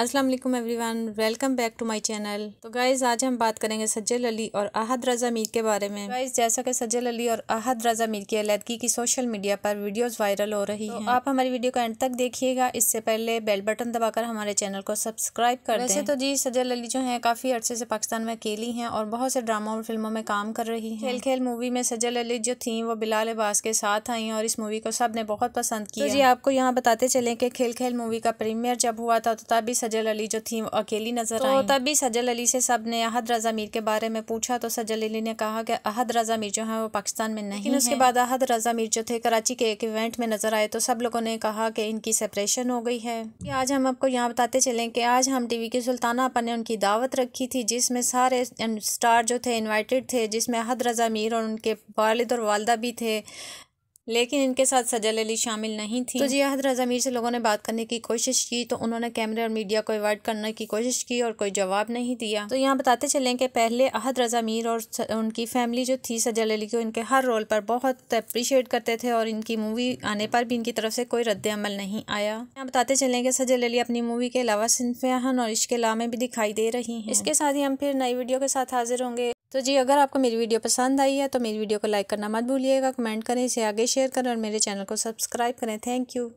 अस्सलाम वालेकुम everyone welcome back to my channel तो गाइज़ आज हम बात करेंगे सज्जल अली और अहद रज़ा मीर के बारे में गाइज़ जैसा कि सज्जल अली और अहद रज़ा मीर की अलीदगी की सोशल मीडिया पर वीडियोस वायरल हो रही तो हैं आप हमारी वीडियो को एंड तक देखिएगा इससे पहले बेल बटन दबाकर हमारे चैनल को सब्सक्राइब कर वैसे तो जी सज्जल अली जो है काफ़ी अर्से से पाकिस्तान में अकेली हैं और बहुत से ड्रामा और फिल्मों में काम कर रही हैं खेल खेल मूवी में सज्जल अली जो थी वो बिलाल अब्बास के साथ आई और इस मूवी को सब ने बहुत पसंद तो किया जी आपको यहाँ बताते चले कि खेल खेल मूवी का प्रीमियर जब हुआ था तो तभी सजल अली जो थी अकेली नजर तो तभी सजल अली से सब ने अहद रजा मीर के बारे में पूछा तो सजल अली ने कहा कि अहद रजा मीर जो है वो पाकिस्तान में नहीं उसके बाद अहद रजा मीर जो थे कराची के एक इवेंट में नजर आए तो सब लोगों ने कहा कि इनकी सेपरेशन हो गई है आज हम आपको यहाँ बताते चले कि आज हम टीवी के सुल्ताना अपन ने उनकी दावत रखी थी जिसमें सारे स्टार जो थे इन्वाइटेड थे जिसमें अहद रजा मीर और उनके वालद और वालदा भी थे लेकिन इनके साथ सजल अली शामिल नहीं थी तो जियाहद रजा मीर से लोगों ने बात करने की कोशिश की तो उन्होंने कैमरे और मीडिया को अवॉइड करने की कोशिश की और कोई जवाब नहीं दिया तो यहाँ बताते चलें कि पहले अहद रजा मीर और उनकी फैमिली जो थी सजल अली को इनके हर रोल पर बहुत अप्रिशिएट करते थे और इनकी मूवी आने पर भी इनकी तरफ से कोई रद्द अमल नहीं आया यहाँ बताते चलें कि सजल अली अपनी मूवी के अलावा सिनफियाहन और इश्क में भी दिखाई दे रही है इसके साथ ही हम फिर नई वीडियो के साथ हाजिर होंगे तो जी अगर आपको मेरी वीडियो पसंद आई है तो मेरी वीडियो को लाइक करना मत भूलिएगा कमेंट करें इसे आगे शेयर करें और मेरे चैनल को सब्सक्राइब करें थैंक यू